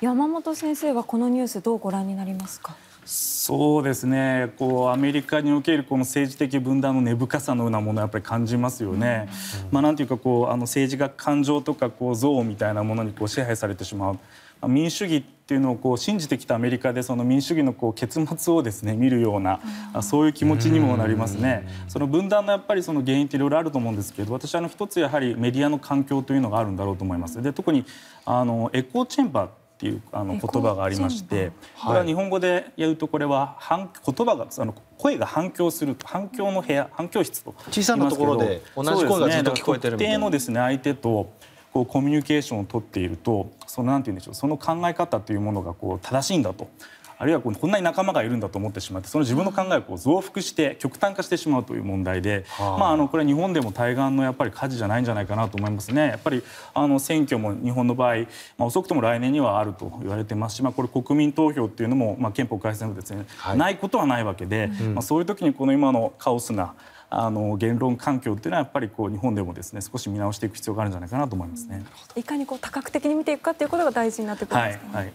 山本先生はこのニュースどうご覧になりますか。アメリカにおける政治的分断の根深さのようなものを感じますよね。なんていうか政治が感情とか憎悪みたいなものに支配されてしまう。民主主義っていうのを信じてきたアメリカでその民主主義の結末をですね見るようなそういう気持ちにもなりますね。その分断のやっぱりその原因っていろいろあると思うんですけど私は一つやはりメディアの環境というのがあるんだろうと思います。で特にあのエコーチェンバーっていうあの言葉がありましてこれは日本語で言うとこれは反言葉があの声が反響する反響の部屋反響室と小さなところで同じ声がずっと聞こえてるみたいな。ですね相手とこうコミュニケーションを取っているとその何て言うんでしょうその考え方というものがこう正しいんだとあるいはこんなに仲間がいるんだと思ってしまってその自分の考えをこう増幅して極端化してしまうという問題で、あ、まあ、あのこれは日本でも対岸のやっぱり火事じゃないんじゃないかなと思いますね。やっぱりあの選挙も日本の場合、まあ、遅くとも来年にはあると言われてますし、まあ、これ国民投票っていうのも、まあ、憲法改正のですね、はい、ないことはないわけで、うん、まあ、そういう時にこの今のカオスなあの言論環境というのはやっぱりこう日本でもですね少し見直していく必要があるんじゃないかなと思いますね。いかにこう多角的に見ていくかということが大事になってくるんですかね。はいはい